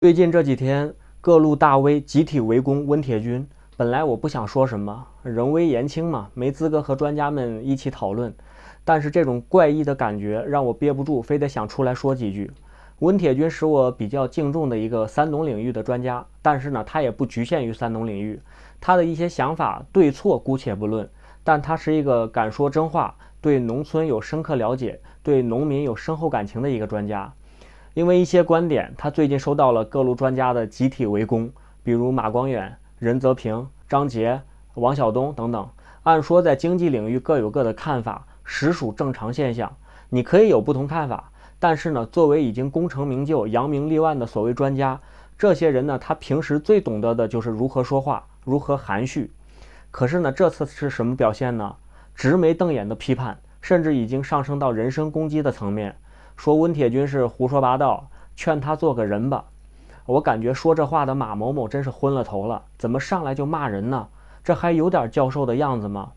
最近这几天，各路大 V 集体围攻温铁军。本来我不想说什么，人微言轻嘛，没资格和专家们一起讨论。但是这种怪异的感觉让我憋不住，非得想出来说几句。温铁军是我比较敬重的一个三农领域的专家，但是呢，他也不局限于三农领域。他的一些想法对错姑且不论，但他是一个敢说真话、对农村有深刻了解、对农民有深厚感情的一个专家。因为一些观点，他最近收到了各路专家的集体围攻，比如马光远、任泽平、张杰、王晓东等等。按说在经济领域各有各的看法，实属正常现象。你可以有不同看法，但是呢，作为已经功成名就、扬名立万的所谓专家，这些人呢，他平时最懂得的就是如何说话，如何含蓄。可是呢，这次是什么表现呢？直眉瞪眼的批判，甚至已经上升到人身攻击的层面。说温铁军是胡说八道，劝他做个人吧。我感觉说这话的马某某真是昏了头了，怎么上来就骂人呢？这还有点教授的样子吗？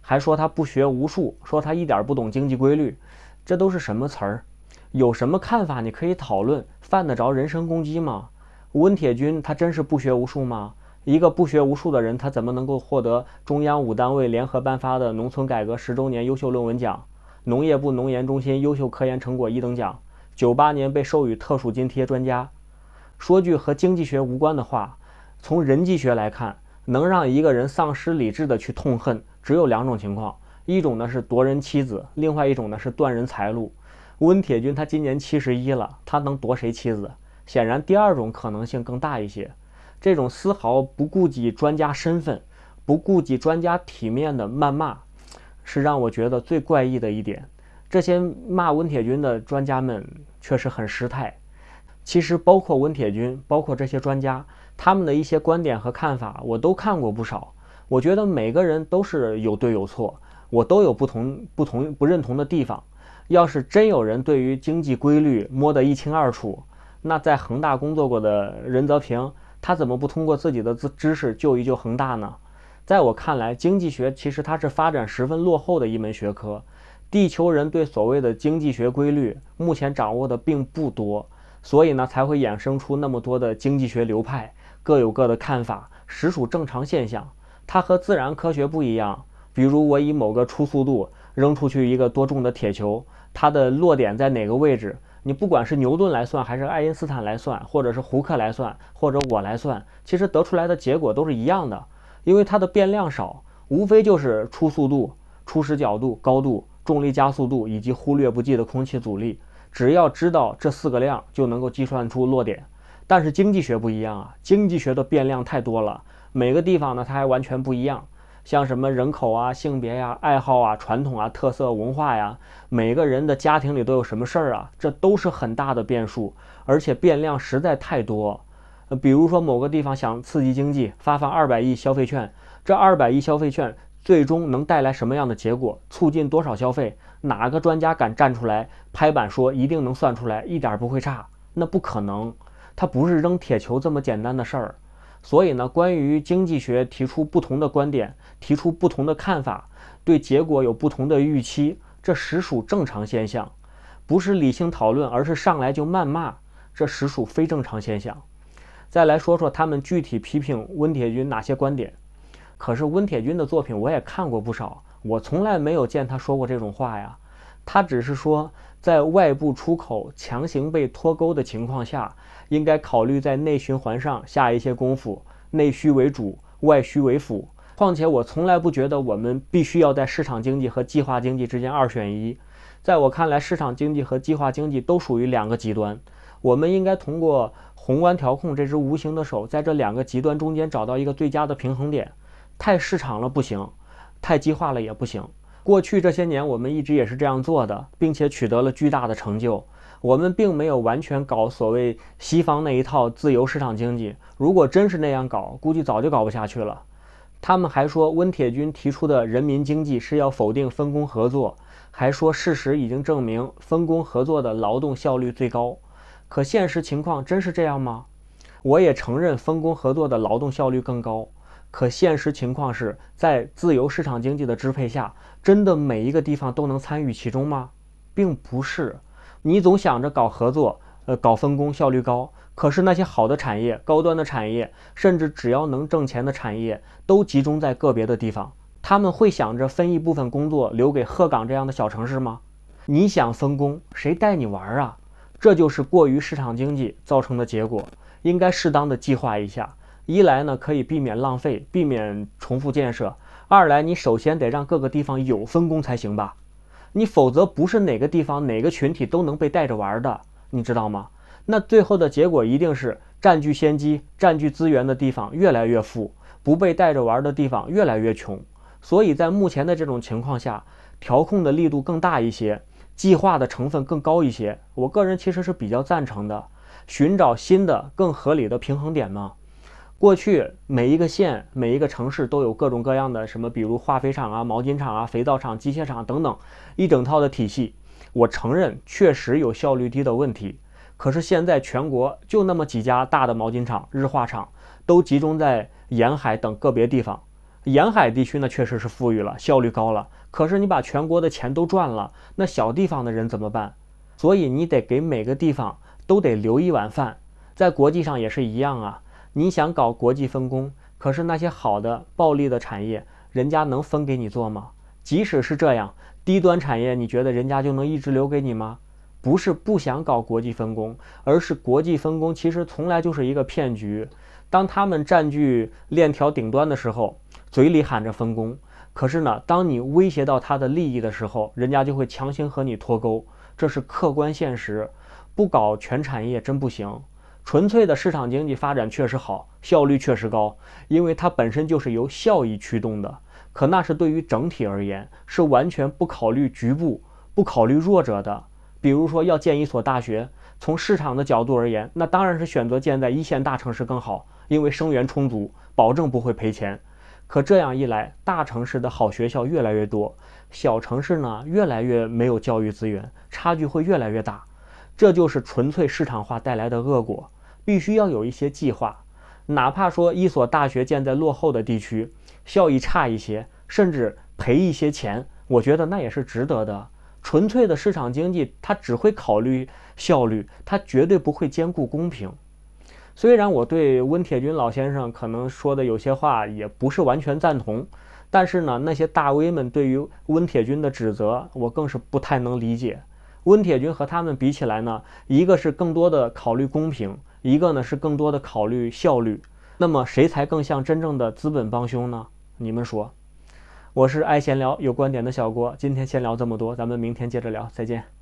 还说他不学无术，说他一点不懂经济规律，这都是什么词儿？有什么看法你可以讨论，犯得着人身攻击吗？温铁军他真是不学无术吗？一个不学无术的人，他怎么能够获得中央五单位联合颁发的农村改革十周年优秀论文奖？农业部农研中心优秀科研成果一等奖，九八年被授予特殊津贴专家。说句和经济学无关的话，从人际学来看，能让一个人丧失理智的去痛恨，只有两种情况：一种呢是夺人妻子，另外一种呢是断人财路。温铁军他今年七十一了，他能夺谁妻子？显然，第二种可能性更大一些。这种丝毫不顾及专家身份、不顾及专家体面的谩骂。是让我觉得最怪异的一点，这些骂温铁军的专家们确实很失态。其实，包括温铁军，包括这些专家，他们的一些观点和看法，我都看过不少。我觉得每个人都是有对有错，我都有不同、不同、不认同的地方。要是真有人对于经济规律摸得一清二楚，那在恒大工作过的任泽平，他怎么不通过自己的知知识救一救恒大呢？在我看来，经济学其实它是发展十分落后的一门学科，地球人对所谓的经济学规律目前掌握的并不多，所以呢才会衍生出那么多的经济学流派，各有各的看法，实属正常现象。它和自然科学不一样，比如我以某个初速度扔出去一个多重的铁球，它的落点在哪个位置？你不管是牛顿来算，还是爱因斯坦来算，或者是胡克来算，或者我来算，其实得出来的结果都是一样的。因为它的变量少，无非就是初速度、初始角度、高度、重力加速度以及忽略不计的空气阻力。只要知道这四个量，就能够计算出落点。但是经济学不一样啊，经济学的变量太多了，每个地方呢它还完全不一样。像什么人口啊、性别呀、爱好啊、传统啊、特色文化呀，每个人的家庭里都有什么事儿啊，这都是很大的变数，而且变量实在太多。比如说，某个地方想刺激经济，发放二百亿消费券，这二百亿消费券最终能带来什么样的结果？促进多少消费？哪个专家敢站出来拍板说一定能算出来，一点不会差？那不可能，它不是扔铁球这么简单的事儿。所以呢，关于经济学提出不同的观点，提出不同的看法，对结果有不同的预期，这实属正常现象。不是理性讨论，而是上来就谩骂，这实属非正常现象。再来说说他们具体批评温铁军哪些观点？可是温铁军的作品我也看过不少，我从来没有见他说过这种话呀。他只是说，在外部出口强行被脱钩的情况下，应该考虑在内循环上下一些功夫，内需为主，外需为辅。况且我从来不觉得我们必须要在市场经济和计划经济之间二选一。在我看来，市场经济和计划经济都属于两个极端。我们应该通过宏观调控这只无形的手，在这两个极端中间找到一个最佳的平衡点。太市场了不行，太激化了也不行。过去这些年，我们一直也是这样做的，并且取得了巨大的成就。我们并没有完全搞所谓西方那一套自由市场经济。如果真是那样搞，估计早就搞不下去了。他们还说，温铁军提出的人民经济是要否定分工合作，还说事实已经证明分工合作的劳动效率最高。可现实情况真是这样吗？我也承认分工合作的劳动效率更高，可现实情况是在自由市场经济的支配下，真的每一个地方都能参与其中吗？并不是。你总想着搞合作，呃，搞分工效率高，可是那些好的产业、高端的产业，甚至只要能挣钱的产业，都集中在个别的地方。他们会想着分一部分工作留给鹤岗这样的小城市吗？你想分工，谁带你玩啊？这就是过于市场经济造成的结果，应该适当的计划一下。一来呢，可以避免浪费，避免重复建设；二来，你首先得让各个地方有分工才行吧。你否则不是哪个地方哪个群体都能被带着玩的，你知道吗？那最后的结果一定是占据先机、占据资源的地方越来越富，不被带着玩的地方越来越穷。所以在目前的这种情况下，调控的力度更大一些。计划的成分更高一些，我个人其实是比较赞成的。寻找新的更合理的平衡点嘛。过去每一个县、每一个城市都有各种各样的什么，比如化肥厂啊、毛巾厂啊、肥皂厂、机械厂等等，一整套的体系。我承认确实有效率低的问题，可是现在全国就那么几家大的毛巾厂、日化厂，都集中在沿海等个别地方。沿海地区呢，确实是富裕了，效率高了。可是你把全国的钱都赚了，那小地方的人怎么办？所以你得给每个地方都得留一碗饭。在国际上也是一样啊，你想搞国际分工，可是那些好的暴利的产业，人家能分给你做吗？即使是这样，低端产业，你觉得人家就能一直留给你吗？不是不想搞国际分工，而是国际分工其实从来就是一个骗局。当他们占据链条顶端的时候，嘴里喊着分工，可是呢，当你威胁到他的利益的时候，人家就会强行和你脱钩。这是客观现实，不搞全产业真不行。纯粹的市场经济发展确实好，效率确实高，因为它本身就是由效益驱动的。可那是对于整体而言，是完全不考虑局部、不考虑弱者的。比如说，要建一所大学，从市场的角度而言，那当然是选择建在一线大城市更好，因为生源充足，保证不会赔钱。可这样一来，大城市的好学校越来越多，小城市呢越来越没有教育资源，差距会越来越大。这就是纯粹市场化带来的恶果，必须要有一些计划，哪怕说一所大学建在落后的地区，效益差一些，甚至赔一些钱，我觉得那也是值得的。纯粹的市场经济，它只会考虑效率，它绝对不会兼顾公平。虽然我对温铁军老先生可能说的有些话也不是完全赞同，但是呢，那些大 V 们对于温铁军的指责，我更是不太能理解。温铁军和他们比起来呢，一个是更多的考虑公平，一个呢是更多的考虑效率。那么谁才更像真正的资本帮凶呢？你们说？我是爱闲聊有观点的小郭，今天闲聊这么多，咱们明天接着聊，再见。